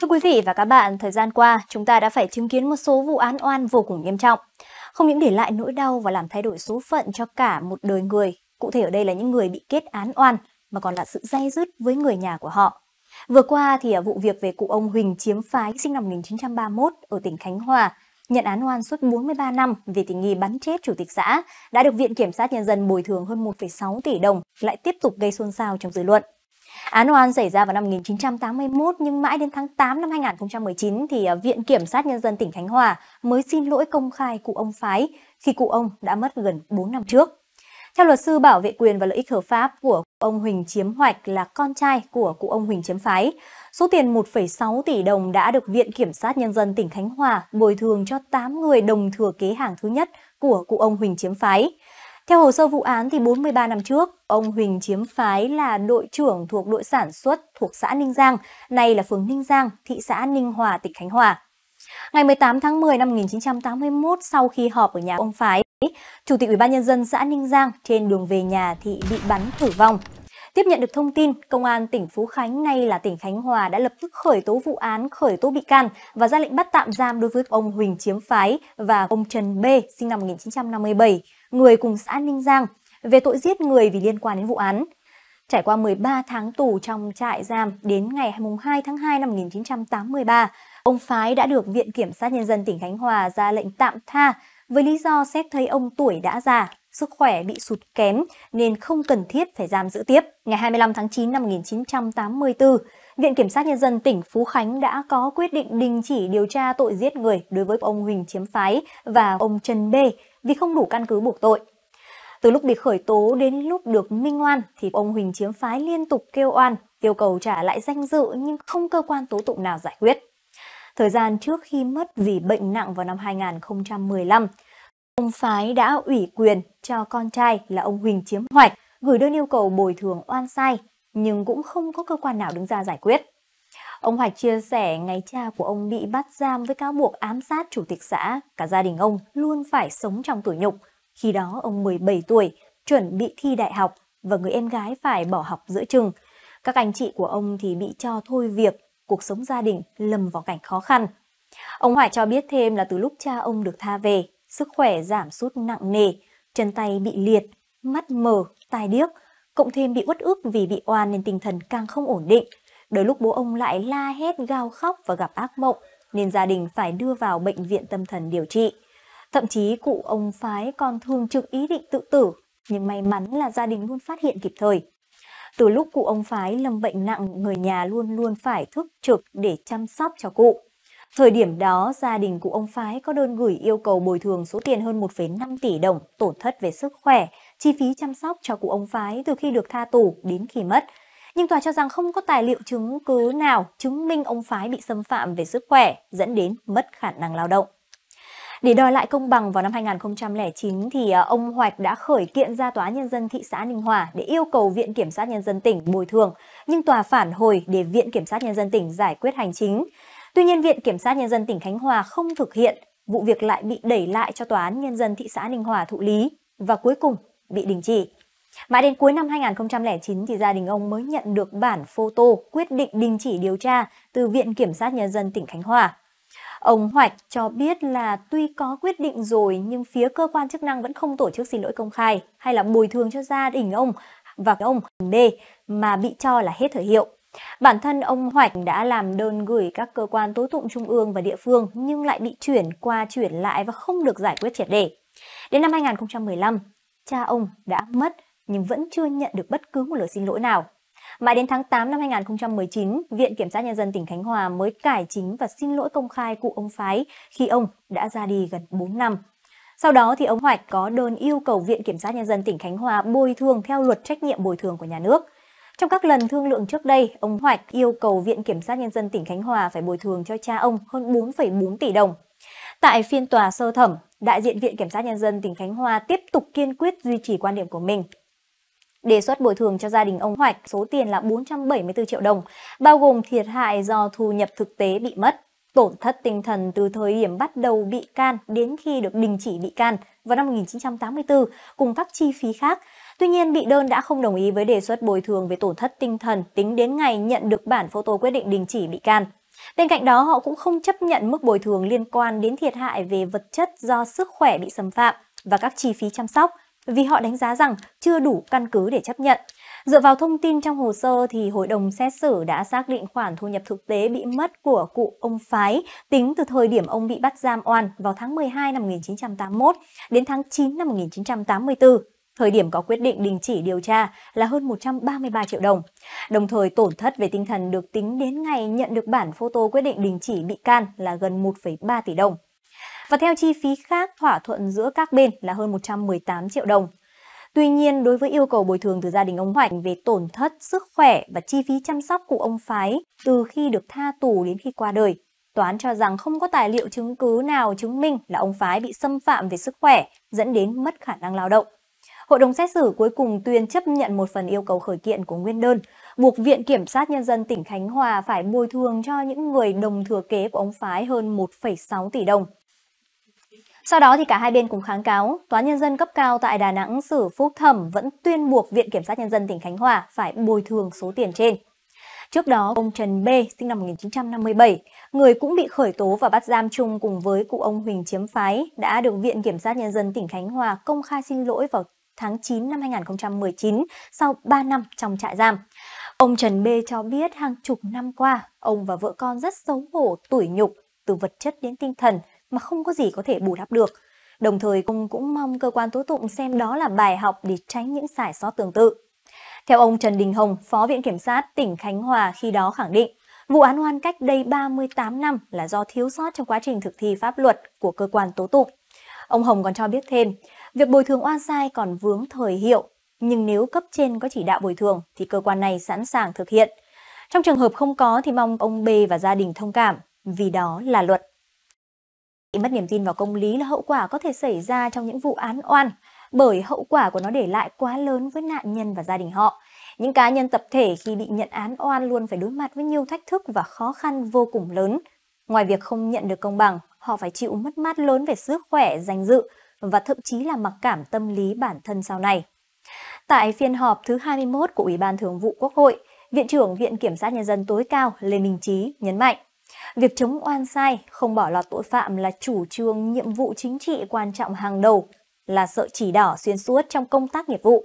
Thưa quý vị và các bạn, thời gian qua chúng ta đã phải chứng kiến một số vụ án oan vô cùng nghiêm trọng, không những để lại nỗi đau và làm thay đổi số phận cho cả một đời người, cụ thể ở đây là những người bị kết án oan mà còn là sự dây dứt với người nhà của họ. Vừa qua thì à, vụ việc về cụ ông Huỳnh Chiếm Phái sinh năm 1931 ở tỉnh Khánh Hòa nhận án oan suốt 43 năm vì tình nghi bắn chết chủ tịch xã đã được Viện Kiểm sát Nhân dân bồi thường hơn 1,6 tỷ đồng lại tiếp tục gây xôn xao trong dư luận. Án oan xảy ra vào năm 1981 nhưng mãi đến tháng 8 năm 2019 thì à, Viện Kiểm sát Nhân dân tỉnh Khánh Hòa mới xin lỗi công khai cụ ông Phái khi cụ ông đã mất gần 4 năm trước. Theo luật sư bảo vệ quyền và lợi ích hợp pháp của ông Huỳnh Chiếm Hoạch là con trai của cụ ông Huỳnh Chiếm Phái, số tiền 1,6 tỷ đồng đã được Viện Kiểm sát Nhân dân tỉnh Khánh Hòa bồi thường cho 8 người đồng thừa kế hàng thứ nhất của cụ ông Huỳnh Chiếm Phái. Theo hồ sơ vụ án, thì 43 năm trước, ông Huỳnh Chiếm Phái là đội trưởng thuộc đội sản xuất thuộc xã Ninh Giang, nay là phường Ninh Giang, thị xã Ninh Hòa, tỉnh Khánh Hòa. Ngày 18 tháng 10 năm 1981, sau khi họp ở nhà ông Phái, Chủ tịch Ủy ban Nhân dân xã Ninh Giang trên đường về nhà thì bị bắn tử vong. Tiếp nhận được thông tin, Công an tỉnh Phú Khánh nay là tỉnh Khánh Hòa đã lập tức khởi tố vụ án, khởi tố bị can và ra lệnh bắt tạm giam đối với ông Huỳnh Chiếm Phái và ông Trần B, sinh năm 1957, người cùng xã Ninh Giang, về tội giết người vì liên quan đến vụ án. Trải qua 13 tháng tù trong trại giam đến ngày 2 tháng 2 năm 1983, ông Phái đã được Viện Kiểm sát Nhân dân tỉnh Khánh Hòa ra lệnh tạm tha với lý do xét thấy ông tuổi đã già, sức khỏe bị sụt kém nên không cần thiết phải giam giữ tiếp. Ngày 25 tháng 9 năm 1984, Viện Kiểm sát Nhân dân tỉnh Phú Khánh đã có quyết định đình chỉ điều tra tội giết người đối với ông Huỳnh Chiếm Phái và ông Trần B vì không đủ căn cứ buộc tội. Từ lúc bị khởi tố đến lúc được minh oan thì ông Huỳnh Chiếm Phái liên tục kêu oan, yêu cầu trả lại danh dự nhưng không cơ quan tố tụng nào giải quyết. Thời gian trước khi mất vì bệnh nặng vào năm 2015, Ông Phái đã ủy quyền cho con trai là ông Huỳnh Chiếm Hoạch gửi đơn yêu cầu bồi thường oan sai, nhưng cũng không có cơ quan nào đứng ra giải quyết. Ông Hoạch chia sẻ ngày cha của ông bị bắt giam với cáo buộc ám sát chủ tịch xã, cả gia đình ông luôn phải sống trong tủi nhục. Khi đó ông 17 tuổi, chuẩn bị thi đại học và người em gái phải bỏ học giữa chừng. Các anh chị của ông thì bị cho thôi việc, cuộc sống gia đình lầm vào cảnh khó khăn. Ông Hoài cho biết thêm là từ lúc cha ông được tha về, sức khỏe giảm sút nặng nề, chân tay bị liệt, mắt mờ, tai điếc, cộng thêm bị uất ức vì bị oan nên tinh thần càng không ổn định. Đôi lúc bố ông lại la hét gào khóc và gặp ác mộng nên gia đình phải đưa vào bệnh viện tâm thần điều trị. Thậm chí cụ ông phái còn thường trực ý định tự tử, nhưng may mắn là gia đình luôn phát hiện kịp thời. Từ lúc cụ ông phái lâm bệnh nặng, người nhà luôn luôn phải thức trực để chăm sóc cho cụ. Thời điểm đó, gia đình cụ ông Phái có đơn gửi yêu cầu bồi thường số tiền hơn 1,5 tỷ đồng tổn thất về sức khỏe, chi phí chăm sóc cho cụ ông Phái từ khi được tha tù đến khi mất. Nhưng tòa cho rằng không có tài liệu chứng cứ nào chứng minh ông Phái bị xâm phạm về sức khỏe, dẫn đến mất khả năng lao động. Để đòi lại công bằng vào năm 2009 thì à, ông Hoạch đã khởi kiện ra tòa nhân dân thị xã Ninh Hòa để yêu cầu Viện kiểm sát nhân dân tỉnh bồi thường, nhưng tòa phản hồi để Viện kiểm sát nhân dân tỉnh giải quyết hành chính. Tuy nhiên, Viện Kiểm sát Nhân dân tỉnh Khánh Hòa không thực hiện, vụ việc lại bị đẩy lại cho Tòa án Nhân dân thị xã Ninh Hòa thụ lý và cuối cùng bị đình chỉ. Mãi đến cuối năm 2009 thì gia đình ông mới nhận được bản photo quyết định đình chỉ điều tra từ Viện Kiểm sát Nhân dân tỉnh Khánh Hòa. Ông Hoạch cho biết là tuy có quyết định rồi nhưng phía cơ quan chức năng vẫn không tổ chức xin lỗi công khai hay là bồi thường cho gia đình ông và ông D mà bị cho là hết thời hiệu. Bản thân ông Hoạch đã làm đơn gửi các cơ quan tố tụng trung ương và địa phương nhưng lại bị chuyển qua chuyển lại và không được giải quyết triệt đề. Đến năm 2015, cha ông đã mất nhưng vẫn chưa nhận được bất cứ một lời xin lỗi nào. Mãi đến tháng 8 năm 2019, Viện Kiểm sát Nhân dân tỉnh Khánh Hòa mới cải chính và xin lỗi công khai cụ ông Phái khi ông đã ra đi gần 4 năm. Sau đó thì ông Hoạch có đơn yêu cầu Viện Kiểm sát Nhân dân tỉnh Khánh Hòa bồi thường theo luật trách nhiệm bồi thường của nhà nước – trong các lần thương lượng trước đây, ông Hoạch yêu cầu Viện Kiểm sát Nhân dân tỉnh Khánh Hòa phải bồi thường cho cha ông hơn 4,4 tỷ đồng. Tại phiên tòa sơ thẩm, đại diện Viện Kiểm sát Nhân dân tỉnh Khánh Hòa tiếp tục kiên quyết duy trì quan điểm của mình. Đề xuất bồi thường cho gia đình ông Hoạch số tiền là 474 triệu đồng, bao gồm thiệt hại do thu nhập thực tế bị mất, tổn thất tinh thần từ thời điểm bắt đầu bị can đến khi được đình chỉ bị can vào năm 1984 cùng các chi phí khác Tuy nhiên, bị đơn đã không đồng ý với đề xuất bồi thường về tổn thất tinh thần tính đến ngày nhận được bản photo quyết định đình chỉ bị can. Bên cạnh đó, họ cũng không chấp nhận mức bồi thường liên quan đến thiệt hại về vật chất do sức khỏe bị xâm phạm và các chi phí chăm sóc, vì họ đánh giá rằng chưa đủ căn cứ để chấp nhận. Dựa vào thông tin trong hồ sơ thì hội đồng xét xử đã xác định khoản thu nhập thực tế bị mất của cụ ông Phái tính từ thời điểm ông bị bắt giam oan vào tháng 12 năm 1981 đến tháng 9 năm 1984 thời điểm có quyết định đình chỉ điều tra là hơn 133 triệu đồng. Đồng thời tổn thất về tinh thần được tính đến ngày nhận được bản photo quyết định đình chỉ bị can là gần 1,3 tỷ đồng. Và theo chi phí khác thỏa thuận giữa các bên là hơn 118 triệu đồng. Tuy nhiên, đối với yêu cầu bồi thường từ gia đình ông Hoạch về tổn thất, sức khỏe và chi phí chăm sóc cụ ông Phái từ khi được tha tù đến khi qua đời, tòa án cho rằng không có tài liệu chứng cứ nào chứng minh là ông Phái bị xâm phạm về sức khỏe dẫn đến mất khả năng lao động hội đồng xét xử cuối cùng tuyên chấp nhận một phần yêu cầu khởi kiện của nguyên đơn, buộc Viện Kiểm sát Nhân dân tỉnh Khánh Hòa phải bồi thường cho những người đồng thừa kế của ông Phái hơn 1,6 tỷ đồng. Sau đó thì cả hai bên cùng kháng cáo, Tòa Nhân dân cấp cao tại Đà Nẵng xử phúc thẩm vẫn tuyên buộc Viện Kiểm sát Nhân dân tỉnh Khánh Hòa phải bồi thường số tiền trên. Trước đó, ông Trần B, sinh năm 1957, người cũng bị khởi tố và bắt giam chung cùng với cụ ông Huỳnh Chiếm Phái, đã được Viện Kiểm sát Nhân dân tỉnh Khánh Hòa công khai xin lỗi vào tháng 9 năm 2019 sau 3 năm trong trại giam. Ông Trần B cho biết hàng chục năm qua, ông và vợ con rất xấu hổ, tủi nhục từ vật chất đến tinh thần mà không có gì có thể bù đắp được. Đồng thời ông cũng mong cơ quan tố tụng xem đó là bài học để tránh những sai sót tương tự. Theo ông Trần Đình Hồng, Phó Viện Kiểm sát tỉnh Khánh Hòa khi đó khẳng định, vụ án oan cách đây 38 năm là do thiếu sót trong quá trình thực thi pháp luật của cơ quan tố tụng. Ông Hồng còn cho biết thêm, Việc bồi thường oan sai còn vướng thời hiệu, nhưng nếu cấp trên có chỉ đạo bồi thường thì cơ quan này sẵn sàng thực hiện. Trong trường hợp không có thì mong ông B và gia đình thông cảm, vì đó là luật. Mất niềm tin vào công lý là hậu quả có thể xảy ra trong những vụ án oan, bởi hậu quả của nó để lại quá lớn với nạn nhân và gia đình họ. Những cá nhân tập thể khi bị nhận án oan luôn phải đối mặt với nhiều thách thức và khó khăn vô cùng lớn. Ngoài việc không nhận được công bằng, họ phải chịu mất mát lớn về sức khỏe, danh dự, và thậm chí là mặc cảm tâm lý bản thân sau này. Tại phiên họp thứ 21 của Ủy ban Thường vụ Quốc hội, Viện trưởng Viện Kiểm sát Nhân dân tối cao Lê Minh Trí nhấn mạnh, việc chống oan sai, không bỏ lọt tội phạm là chủ trương nhiệm vụ chính trị quan trọng hàng đầu, là sợi chỉ đỏ xuyên suốt trong công tác nghiệp vụ.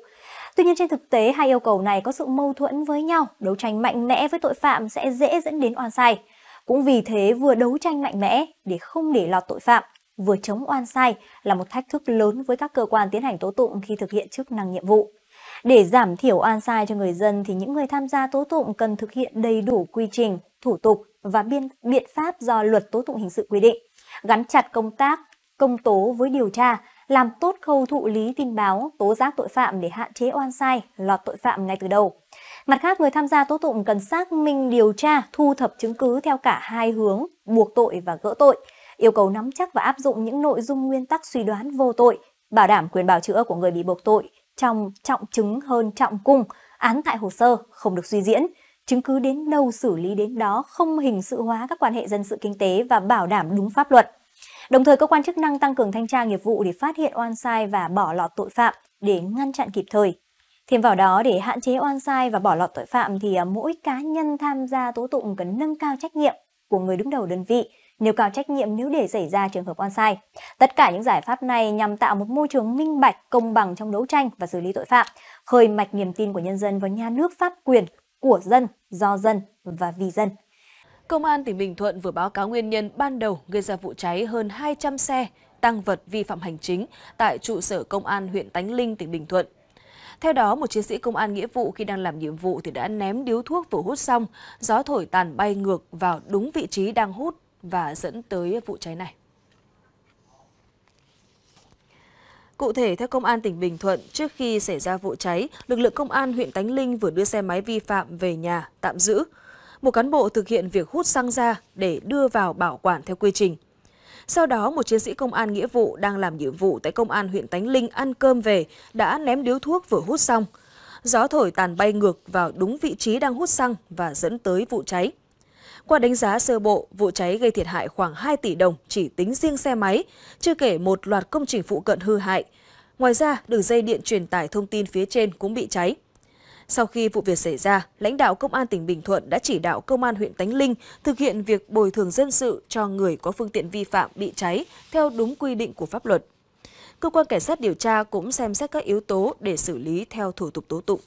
Tuy nhiên trên thực tế, hai yêu cầu này có sự mâu thuẫn với nhau, đấu tranh mạnh mẽ với tội phạm sẽ dễ dẫn đến oan sai. Cũng vì thế vừa đấu tranh mạnh mẽ để không để lọt tội phạm, vừa chống oan sai là một thách thức lớn với các cơ quan tiến hành tố tụng khi thực hiện chức năng nhiệm vụ. Để giảm thiểu oan sai cho người dân thì những người tham gia tố tụng cần thực hiện đầy đủ quy trình, thủ tục và biên biện pháp do luật tố tụng hình sự quy định, gắn chặt công tác công tố với điều tra, làm tốt khâu thụ lý tin báo, tố giác tội phạm để hạn chế oan sai, lọt tội phạm ngay từ đầu. Mặt khác, người tham gia tố tụng cần xác minh điều tra, thu thập chứng cứ theo cả hai hướng, buộc tội và gỡ tội yêu cầu nắm chắc và áp dụng những nội dung nguyên tắc suy đoán vô tội, bảo đảm quyền bào chữa của người bị buộc tội trong trọng chứng hơn trọng cung, án tại hồ sơ không được suy diễn, chứng cứ đến đâu xử lý đến đó, không hình sự hóa các quan hệ dân sự kinh tế và bảo đảm đúng pháp luật. Đồng thời, cơ quan chức năng tăng cường thanh tra nghiệp vụ để phát hiện oan sai và bỏ lọt tội phạm để ngăn chặn kịp thời. Thêm vào đó, để hạn chế oan sai và bỏ lọt tội phạm thì à, mỗi cá nhân tham gia tố tụng cần nâng cao trách nhiệm của người đứng đầu đơn vị, nêu cao trách nhiệm nếu để xảy ra trường hợp on sai. Tất cả những giải pháp này nhằm tạo một môi trường minh bạch, công bằng trong đấu tranh và xử lý tội phạm, khơi mạch niềm tin của nhân dân vào nhà nước pháp quyền của dân, do dân và vì dân. Công an tỉnh Bình Thuận vừa báo cáo nguyên nhân ban đầu gây ra vụ cháy hơn 200 xe tăng vật vi phạm hành chính tại trụ sở công an huyện Tánh Linh, tỉnh Bình Thuận. Theo đó, một chiến sĩ công an nghĩa vụ khi đang làm nhiệm vụ thì đã ném điếu thuốc vừa hút xong, gió thổi tàn bay ngược vào đúng vị trí đang hút và dẫn tới vụ cháy này. Cụ thể, theo Công an tỉnh Bình Thuận, trước khi xảy ra vụ cháy, lực lượng Công an huyện Tánh Linh vừa đưa xe máy vi phạm về nhà tạm giữ. Một cán bộ thực hiện việc hút xăng ra để đưa vào bảo quản theo quy trình. Sau đó, một chiến sĩ công an nghĩa vụ đang làm nhiệm vụ tại công an huyện Tánh Linh ăn cơm về đã ném điếu thuốc vừa hút xong. Gió thổi tàn bay ngược vào đúng vị trí đang hút xăng và dẫn tới vụ cháy. Qua đánh giá sơ bộ, vụ cháy gây thiệt hại khoảng 2 tỷ đồng chỉ tính riêng xe máy, chưa kể một loạt công trình phụ cận hư hại. Ngoài ra, đường dây điện truyền tải thông tin phía trên cũng bị cháy. Sau khi vụ việc xảy ra, lãnh đạo Công an tỉnh Bình Thuận đã chỉ đạo Công an huyện Tánh Linh thực hiện việc bồi thường dân sự cho người có phương tiện vi phạm bị cháy theo đúng quy định của pháp luật. Cơ quan Cảnh sát điều tra cũng xem xét các yếu tố để xử lý theo thủ tục tố tụng.